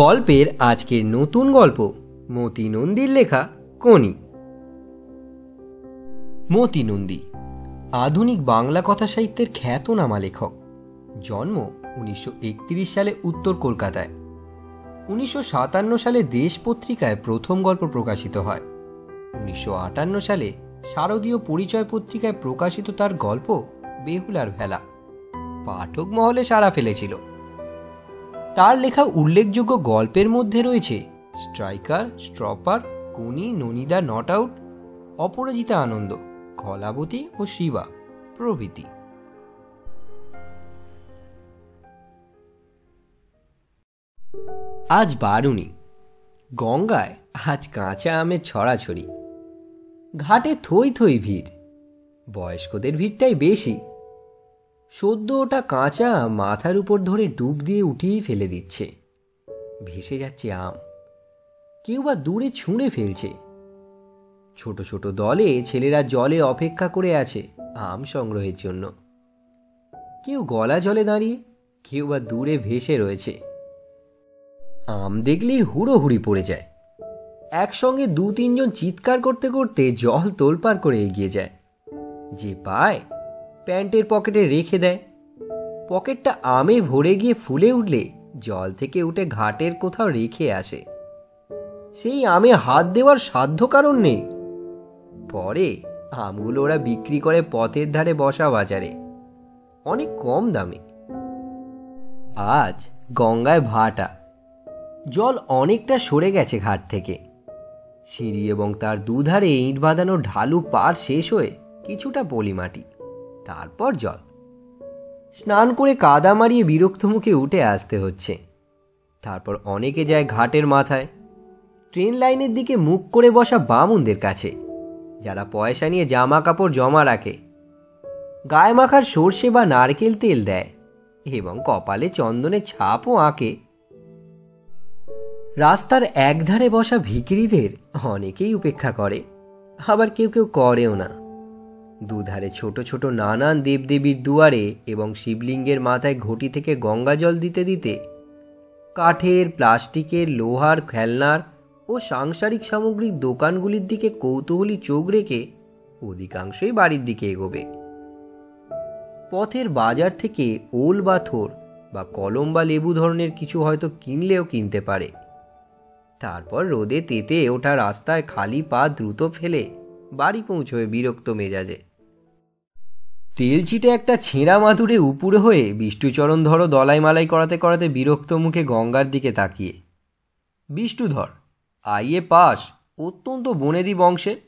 গল্পের আজকের নতুন গল্প মতি নন্দীর লেখা কনি মতি নন্দী আধুনিক বাংলা কথা সাহিত্যের খ্যাতনামা লেখক জন্ম উনিশশো সালে উত্তর কলকাতায় উনিশশো সালে দেশ পত্রিকায় প্রথম গল্প প্রকাশিত হয় উনিশশো সালে শারদীয় পরিচয় পত্রিকায় প্রকাশিত তার গল্প বেহুলার ভেলা পাঠক মহলে সাড়া ফেলেছিল তার লেখা উল্লেখযোগ্য গল্পের মধ্যে রয়েছে striker stopper Koni Nonida not out Aparajita Anand Kalabati ও শিবা প্রভৃতি আজ বারুনি গঙ্গায় আজ কাঁচা আমের ছড়াছড়ি ঘাটে থই থই ভিড় বয়স্কদের ভিড়টাই বেশি সদ্য ওটা কাঁচা মাথার উপর ধরে ডুব দিয়ে উঠিয়ে ফেলে দিচ্ছে ভেসে যাচ্ছে আম কেউ বা দূরে ছুঁড়ে ফেলছে ছোট ছোট দলে ছেলেরা জলে অপেক্ষা করে আছে আম সংগ্রহের জন্য কেউ গলা জলে দাঁড়িয়ে কেউ বা দূরে ভেসে রয়েছে আম দেখলেই হুড়োহুড়ি পড়ে যায় একসঙ্গে দু তিনজন চিৎকার করতে করতে জল তোলপার করে এগিয়ে যায় যে পায় প্যান্টের পকেটে রেখে দেয় পকেটটা আমে ভরে গিয়ে ফুলে উঠলে জল থেকে উঠে ঘাটের কোথাও রেখে আসে সেই আমে হাত দেওয়ার সাধ্য কারণ নেই পরে আমগুলো ওরা বিক্রি করে পথের ধারে বসা বাজারে অনেক কম দামে আজ গঙ্গায় ভাটা জল অনেকটা সরে গেছে ঘাট থেকে সিঁড়ি এবং তার দুধারে ইঁট বাঁধানো ঢালু পার শেষ হয়ে কিছুটা পলিমাটি তারপর জল স্নান করে কাদা মারিয়ে বিরক্ত মুখে উঠে আসতে হচ্ছে তারপর অনেকে যায় ঘাটের মাথায় ট্রেন লাইনের দিকে মুখ করে বসা বামুনদের কাছে যারা পয়সা নিয়ে জামা কাপড় জমা রাখে গায়ে মাখার সর্ষে বা নারকেল তেল দেয় এবং কপালে চন্দনের ছাপও আঁকে রাস্তার একধারে বসা ভিকিরিদের অনেকেই উপেক্ষা করে আবার কেউ কেউ করেও না দুধারে ছোট ছোট নানান দেবদেবীর দুয়ারে এবং শিবলিঙ্গের মাথায় ঘটি থেকে গঙ্গা জল দিতে দিতে কাঠের প্লাস্টিকের লোহার খেলনার ও সাংসারিক সামগ্রিক দোকানগুলির দিকে কৌতূহলী চোখ রেখে অধিকাংশই বাড়ির দিকে এগোবে পথের বাজার থেকে ওল বা থোর বা কলম বা লেবু ধরনের কিছু হয়তো কিনলেও কিনতে পারে তারপর রোদে তেতে ওঠা রাস্তায় খালি পা দ্রুত ফেলে বাড়ি পৌঁছবে বিরক্ত মেজাজে তেলচিটে একটা ছেঁড়া মাথুরে উপুরে হয়ে বিষ্টুচরণ ধরো দলাই মালাই করাতে করাতে বিরক্ত মুখে গঙ্গার দিকে তাকিয়ে বিষ্টুধর আইএ পাস অত্যন্ত বনেদি বংশের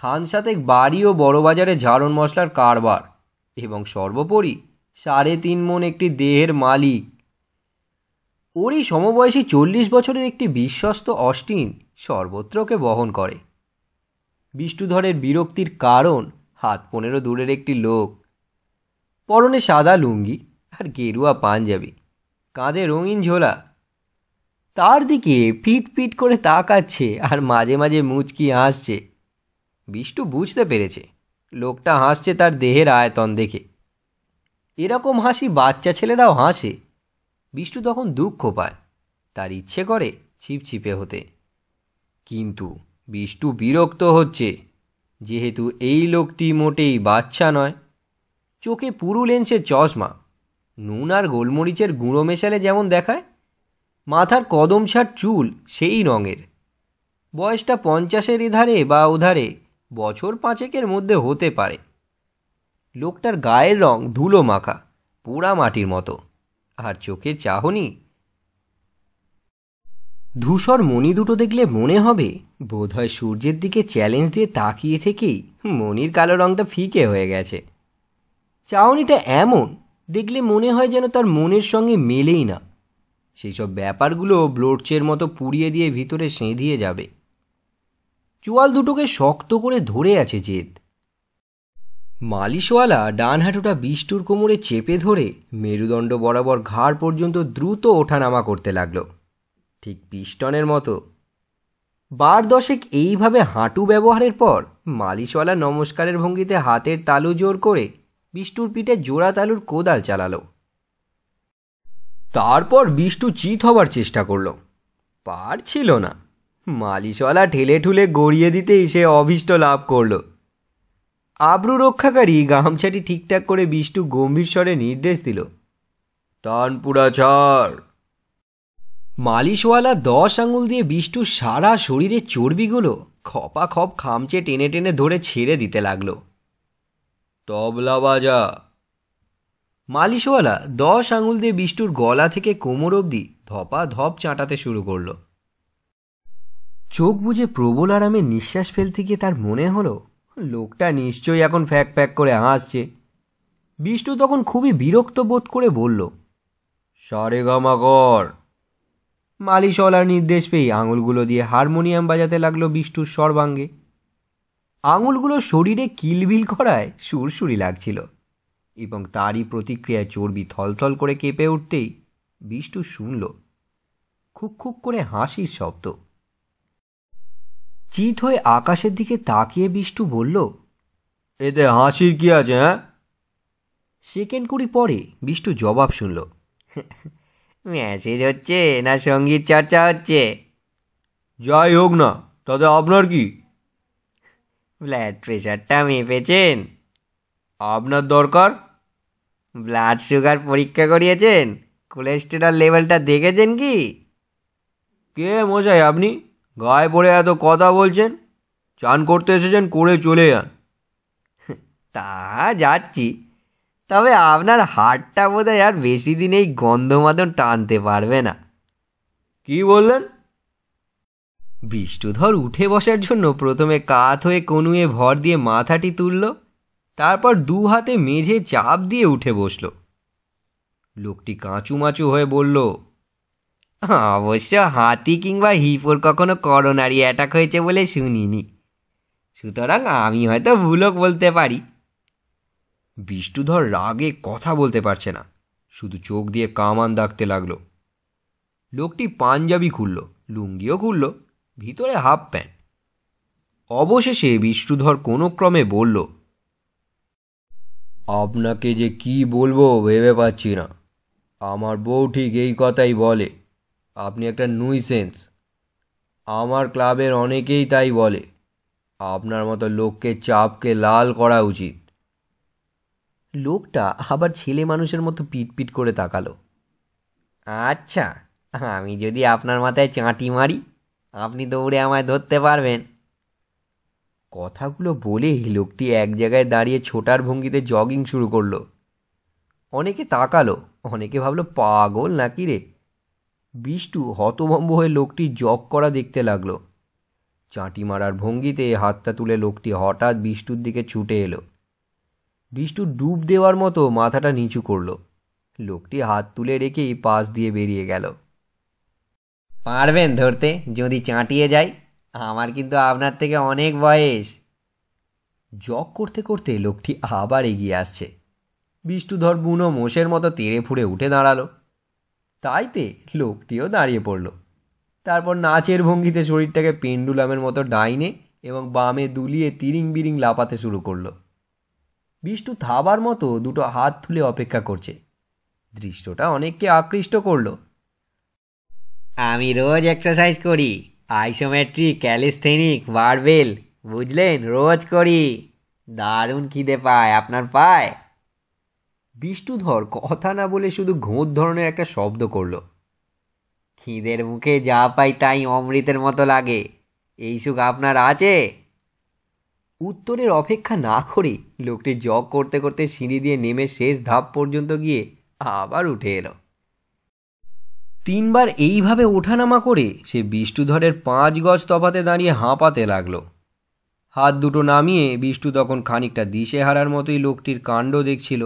খান সাতেক বাড়ি ও বড়বাজারে ঝাড়ন মশলার কারবার এবং সর্বোপরি সাড়ে তিন মন একটি দেহের মালিক ওরই সমবয়সী চল্লিশ বছরের একটি বিশ্বস্ত অষ্টিন সর্বত্রকে বহন করে বিষ্টুধরের বিরক্তির কারণ হাত পনেরো দূরের একটি লোক পরনে সাদা লুঙ্গি আর গেরুয়া পাঞ্জাবি কাঁধে রঙিন ঝোলা তার দিকে ফিট ফিট করে তাকাচ্ছে আর মাঝে মাঝে মুচকি হাসছে বিষ্টু বুঝতে পেরেছে লোকটা হাসছে তার দেহের আয়তন দেখে এরকম হাসি বাচ্চা ছেলেরাও হাসে বিষ্টু তখন দুঃখ পায় তার ইচ্ছে করে ছিপছিপে হতে কিন্তু বিষ্টু বিরক্ত হচ্ছে যেহেতু এই লোকটি মোটেই বাচ্চা নয় চোখে পুরু লেন্সের চশমা নুন আর গোলমরিচের গুঁড়ো মেশালে যেমন দেখায় মাথার কদমছার চুল সেই রঙের বয়সটা পঞ্চাশের এধারে বা ওধারে বছর পাঁচেকের মধ্যে হতে পারে লোকটার গায়ের রং ধুলো মাখা পোড়া মাটির মতো আর চোখের চাহনি ধূসর মণি দুটো দেখলে মনে হবে বোধহয় সূর্যের দিকে চ্যালেঞ্জ দিয়ে তাকিয়ে থেকেই মণির কালো রঙটা ফিকে হয়ে গেছে চাউনিটা এমন দেখলে মনে হয় যেন তার মনের সঙ্গে মেলেই না সেই সব ব্যাপারগুলো ব্লোডচের মতো পুড়িয়ে দিয়ে ভিতরে সেঁধিয়ে যাবে চোয়াল দুটোকে শক্ত করে ধরে আছে জেদ মালিশওয়ালা ডান হাঁটুটা বিষ্টুর কোমরে চেপে ধরে মেরুদণ্ড বরাবর ঘাড় পর্যন্ত দ্রুত ওঠানামা করতে লাগলো ঠিক বিশ টনের মতো বার দশেক এইভাবে হাঁটু ব্যবহারের পর মালিশওয়ালা নমস্কারের ভঙ্গিতে হাতের তালু জোর করে বিষ্টুর পিঠে জোড়া তালুর কোদাল চালালো তারপর বিষ্টু চিত হবার চেষ্টা করল পারছিল না মালিশওয়ালা ঠেলে ঠুলে গড়িয়ে দিতে সে অভিষ্ট লাভ করল আব্রু রক্ষাকারী গামছাটি ঠিকঠাক করে বিষ্টু গম্ভীর স্বরে নির্দেশ দিল তানপুরা ছাড় মালিশওয়ালা দশ আঙুল দিয়ে বিষ্টুর সারা শরীরে চর্বিগুলো খপা খপ খামচে টেনে টেনে ধরে ছেড়ে দিতে লাগলো তবলা বাজা মালিশওয়ালা দশ আঙুল দিয়ে বিষ্টুর গলা থেকে কোমর অবধি ধপা ধপ চাঁটাতে শুরু করল চোখ বুঝে প্রবল আরামে নিঃশ্বাস ফেলতে গিয়ে তার মনে হলো লোকটা নিশ্চয়ই এখন ফ্যাক ফ্যাক করে হাসছে বিষ্টু তখন খুবই বিরক্ত বোধ করে বলল সারে গামা কর মালিশওয়ালার নির্দেশ পেয়ে আঙুলগুলো দিয়ে হারমোনিয়াম বাজাতে লাগলো বিষ্টুর সর্বাঙ্গে আঙুলগুলো শরীরে কিলবিল করায় সুরসুরি লাগছিল এবং তারই প্রতিক্রিয়ায় চর্বি থলথল করে কেঁপে উঠতেই বিষ্টু শুনল খুক খুক করে হাসির শব্দ চিত হয়ে আকাশের দিকে তাকিয়ে বিষ্টু বলল এতে হাসির কি আছে হ্যাঁ সেকেন্ড কুড়ি পরে বিষ্টু জবাব শুনল মেসেজ হচ্ছে না সঙ্গীত চর্চা হচ্ছে যাই হোক না তাতে আপনার কি ব্লাড প্রেশারটা মেপেছেন আপনার দরকার ব্লাড সুগার পরীক্ষা করিয়েছেন কোলেস্টেরল লেভেলটা দেখেছেন কি কে মশাই আপনি গায়ে পড়ে এত কথা বলছেন চান করতে এসেছেন করে চলে যান তা যাচ্ছি তবে আপনার হাটটা হয় আর বেশি দিন এই গন্ধমাদন টানতে পারবে না কি বললেন বিষ্ণুধর উঠে বসার জন্য প্রথমে কাত হয়ে কনুয়ে ভর দিয়ে মাথাটি তুলল তারপর দু হাতে মেঝে চাপ দিয়ে উঠে বসল লোকটি কাঁচুমাচু হয়ে বলল অবশ্য হাতি কিংবা হিপোর কখনো করোনারি অ্যাটাক হয়েছে বলে শুনিনি সুতরাং আমি হয়তো ভুলক বলতে পারি বিষ্ণুধর রাগে কথা বলতে পারছে না শুধু চোখ দিয়ে কামান ডাকতে লাগলো লোকটি পাঞ্জাবি খুলল লুঙ্গিও খুলল ভিতরে হাফ প্যান্ট অবশেষে বিষ্ণুধর কোনো ক্রমে বলল আপনাকে যে কি বলবো ভেবে পাচ্ছি না আমার বউ ঠিক এই কথাই বলে আপনি একটা নুইসেন্স আমার ক্লাবের অনেকেই তাই বলে আপনার মতো লোককে চাপকে লাল করা উচিত লোকটা আবার ছেলে মানুষের মতো পিটপিট করে তাকালো আচ্ছা আমি যদি আপনার মাথায় চাঁটি মারি আপনি দৌড়ে আমায় ধরতে পারবেন কথাগুলো বলেই লোকটি এক জায়গায় দাঁড়িয়ে ছোটার ভঙ্গিতে জগিং শুরু করলো অনেকে তাকালো অনেকে ভাবলো পাগল নাকি রে বিষ্টু হতভম্ব হয়ে লোকটি জগ করা দেখতে লাগলো চাঁটি মারার ভঙ্গিতে হাতটা তুলে লোকটি হঠাৎ বিষ্টুর দিকে ছুটে এলো বিষ্টু ডুব দেওয়ার মতো মাথাটা নিচু করল লোকটি হাত তুলে রেখেই পাশ দিয়ে বেরিয়ে গেল পারবেন ধরতে যদি চাঁটিয়ে যাই আমার কিন্তু আপনার থেকে অনেক বয়স জগ করতে করতে লোকটি আবার এগিয়ে আসছে ধর বুনো মোষের মতো তেড়ে ফুড়ে উঠে দাঁড়ালো তাইতে লোকটিও দাঁড়িয়ে পড়ল তারপর নাচের ভঙ্গিতে শরীরটাকে পেন্ডুলামের মতো ডাইনে এবং বামে দুলিয়ে তিরিং বিরিং লাপাতে শুরু করলো বিষ্টু থাবার মতো দুটো হাত তুলে অপেক্ষা করছে দৃশ্যটা অনেককে আকৃষ্ট করল আমি রোজ এক্সারসাইজ করি আইসোমেট্রিক ক্যালিস্থেনিক বারবেল বুঝলেন রোজ করি দারুণ খিদে পায় আপনার পায় বিষ্ণুধর কথা না বলে শুধু ঘোঁত ধরনের একটা শব্দ করল খিদের মুখে যা পাই তাই অমৃতের মতো লাগে এই সুখ আপনার আছে উত্তরের অপেক্ষা না করে লোকটি জগ করতে করতে সিঁড়ি দিয়ে নেমে শেষ ধাপ পর্যন্ত গিয়ে আবার উঠে এলো তিনবার এইভাবে ওঠানামা করে সে বিষ্টুধরের পাঁচ গজ তফাতে দাঁড়িয়ে হাঁপাতে লাগলো হাত দুটো নামিয়ে বিষ্টু তখন খানিকটা দিশেহারার মতোই লোকটির কাণ্ড দেখছিল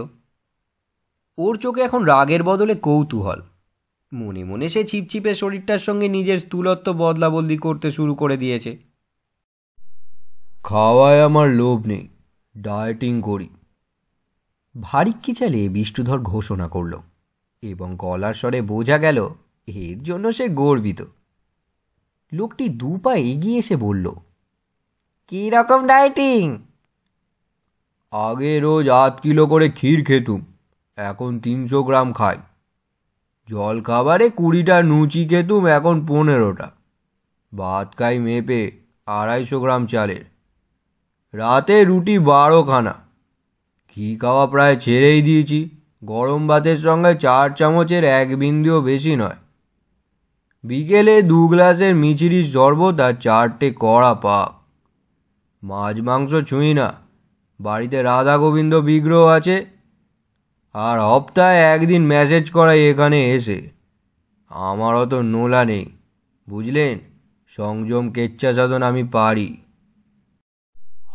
ওর চোখে এখন রাগের বদলে কৌতূহল মনে মনে সে ছিপছিপে শরীরটার সঙ্গে নিজের স্থূলত্ব বদলাবদলি করতে শুরু করে দিয়েছে খাওয়ায় আমার লোভ নেই ডায়েটিং করি ভারী চালে বিষ্ণুধর ঘোষণা করল এবং গলার স্বরে বোঝা গেল এর জন্য সে গর্বিত লোকটি দু এগিয়ে এসে বলল কী রকম ডায়েটিং আগে রোজ আধ কিলো করে ক্ষীর খেতুম এখন তিনশো গ্রাম খাই জল খাবারে কুড়িটা নুচি খেতুম এখন পনেরোটা ভাত খাই মেপে আড়াইশো গ্রাম চালের রাতে রুটি বারোখানা ঘি খাওয়া প্রায় ছেড়েই দিয়েছি গরম ভাতের সঙ্গে চার চামচের এক বিন্দুও বেশি নয় বিকেলে দু গ্লাসের মিছিরির শরবত আর চারটে কড়া পাক মাছ মাংস ছুঁই না বাড়িতে রাধা গোবিন্দ বিগ্রহ আছে আর হপ্তায় একদিন মেসেজ করাই এখানে এসে আমারও তো নোলা নেই বুঝলেন সংযম কেচ্ছা সাধন আমি পারি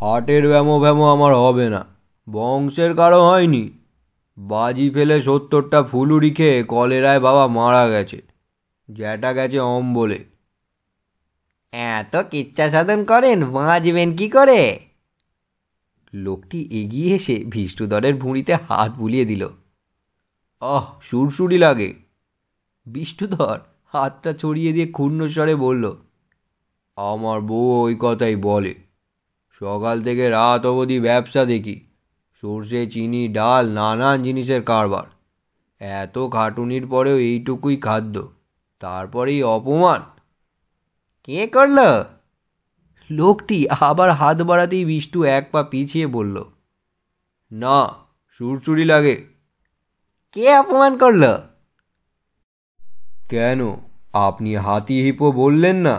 হাটের ব্যামো ভ্যামো আমার হবে না বংশের কারো হয়নি বাজি ফেলে সত্তরটা ফুলুরি খেয়ে কলেরায় বাবা মারা গেছে জ্যাটা গেছে অম বলে এত কিচ্ছা সাধন করেন বাঁচবেন কি করে লোকটি এগিয়ে এসে ভিষ্টুদরের ভুঁড়িতে হাত বুলিয়ে দিল আহ সুরসুরি লাগে বিষ্টুধর হাতটা ছড়িয়ে দিয়ে ক্ষুণ্ণস্বরে বলল আমার বউ ওই কথাই বলে সকাল থেকে রাত অবধি ব্যবসা দেখি সর্ষে চিনি ডাল নানান জিনিসের কারবার এত খাটুনির পরেও এইটুকুই খাদ্য তারপরেই অপমান কে করল লোকটি আবার হাত বাড়াতেই বিষ্টু এক পা পিছিয়ে বলল না সুরসুরি লাগে কে অপমান করল কেন আপনি হাতি হিপো বললেন না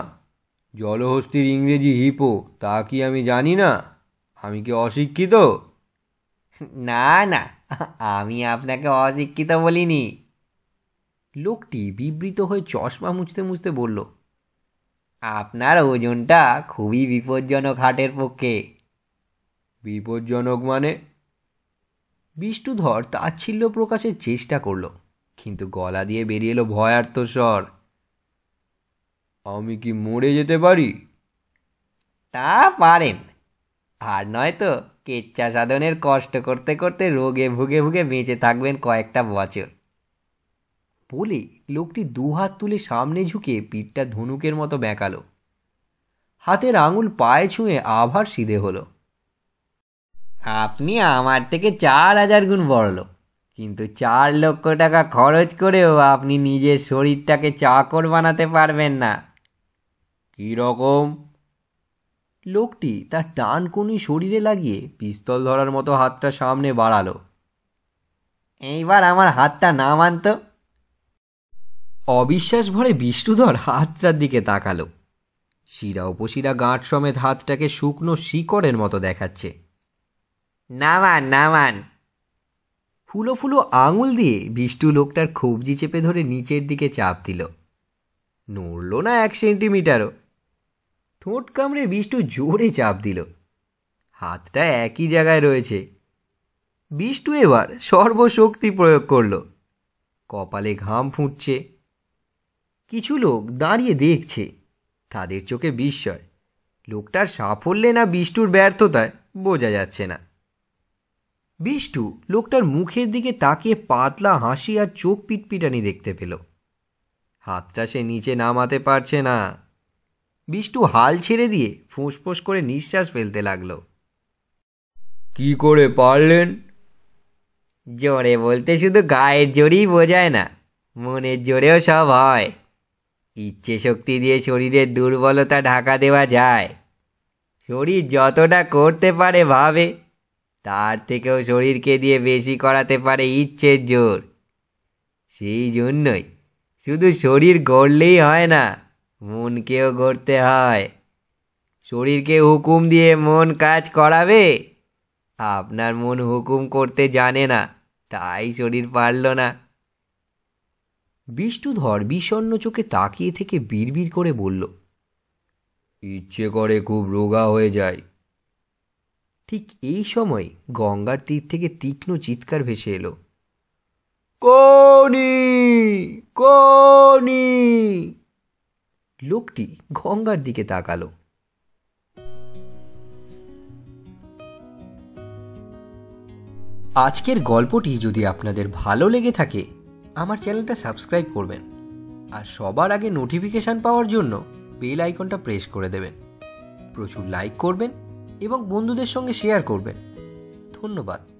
জলহস্তির ইংরেজি হিপো তা কি আমি জানি না আমি কি অশিক্ষিত না না আমি আপনাকে অশিক্ষিত বলিনি লোকটি বিবৃত হয়ে চশমা মুছতে মুছতে বলল আপনার ওজনটা খুবই বিপজ্জনক হাটের পক্ষে বিপজ্জনক মানে বিষ্ণুধর তাচ্ছিল্য প্রকাশের চেষ্টা করল কিন্তু গলা দিয়ে বেরিয়ে এলো ভয়ার্থ স্বর আমি কি মরে যেতে পারি তা পারেন আর নয়তো কেচ্ছা সাধনের কষ্ট করতে করতে রোগে ভুগে ভুগে বেঁচে থাকবেন কয়েকটা বছর বলে লোকটি দুহাত তুলে সামনে ঝুঁকে পিঠটা ধনুকের মতো বেঁকালো হাতের আঙুল পায়ে ছুঁয়ে আভার সিধে হলো আপনি আমার থেকে চার হাজার গুণ বড়লো কিন্তু চার লক্ষ টাকা খরচ করেও আপনি নিজের শরীরটাকে চাকর বানাতে পারবেন না কী রকম লোকটি তার টান কুনি শরীরে লাগিয়ে পিস্তল ধরার মতো হাতটা সামনে বাড়ালো এইবার আমার হাতটা না মানত অবিশ্বাস ভরে বিষ্ণুধর হাতটার দিকে তাকালো শিরা উপশিরা গাঁট সমেত হাতটাকে শুকনো শিকড়ের মতো দেখাচ্ছে নামান নামান ফুলো ফুলো আঙুল দিয়ে বিষ্টু লোকটার কবজি চেপে ধরে নিচের দিকে চাপ দিল নড়ল না এক সেন্টিমিটারও ঠোঁট কামড়ে বিষ্টু জোরে চাপ দিল হাতটা একই জায়গায় রয়েছে বিষ্টু এবার সর্বশক্তি প্রয়োগ করল কপালে ঘাম ফুটছে কিছু লোক দাঁড়িয়ে দেখছে তাদের চোখে বিস্ময় লোকটার সাফল্যে না বিষ্টুর ব্যর্থতায় বোঝা যাচ্ছে না বিষ্টু লোকটার মুখের দিকে তাকিয়ে পাতলা হাসি আর চোখ পিটপিটানি দেখতে পেল হাতটা সে নিচে নামাতে পারছে না বিষ্টু হাল ছেড়ে দিয়ে ফোঁসফোঁস করে নিঃশ্বাস ফেলতে লাগল কি করে পারলেন জোরে বলতে শুধু গায়ের জোরেই বোঝায় না মনের জোরেও সব হয় ইচ্ছে শক্তি দিয়ে শরীরের দুর্বলতা ঢাকা দেওয়া যায় শরীর যতটা করতে পারে ভাবে তার থেকেও শরীরকে দিয়ে বেশি করাতে পারে ইচ্ছের জোর সেই জন্যই শুধু শরীর গড়লেই হয় না মনকেও গড়তে হয় শরীরকে হুকুম দিয়ে মন কাজ করাবে আপনার মন হুকুম করতে জানে না তাই শরীর পারল না বিষ্ণুধর বিষণ্ন চোখে তাকিয়ে থেকে বিড়বিড় করে বলল ইচ্ছে করে খুব রোগা হয়ে যায় ঠিক এই সময় গঙ্গার তীর থেকে তীক্ষ্ণ চিৎকার ভেসে এলো কৌনি লোকটি গঙ্গার দিকে তাকালো আজকের গল্পটি যদি আপনাদের ভালো লেগে থাকে আমার চ্যানেলটা সাবস্ক্রাইব করবেন আর সবার আগে নোটিফিকেশান পাওয়ার জন্য বেল আইকনটা প্রেস করে দেবেন প্রচুর লাইক করবেন এবং বন্ধুদের সঙ্গে শেয়ার করবেন ধন্যবাদ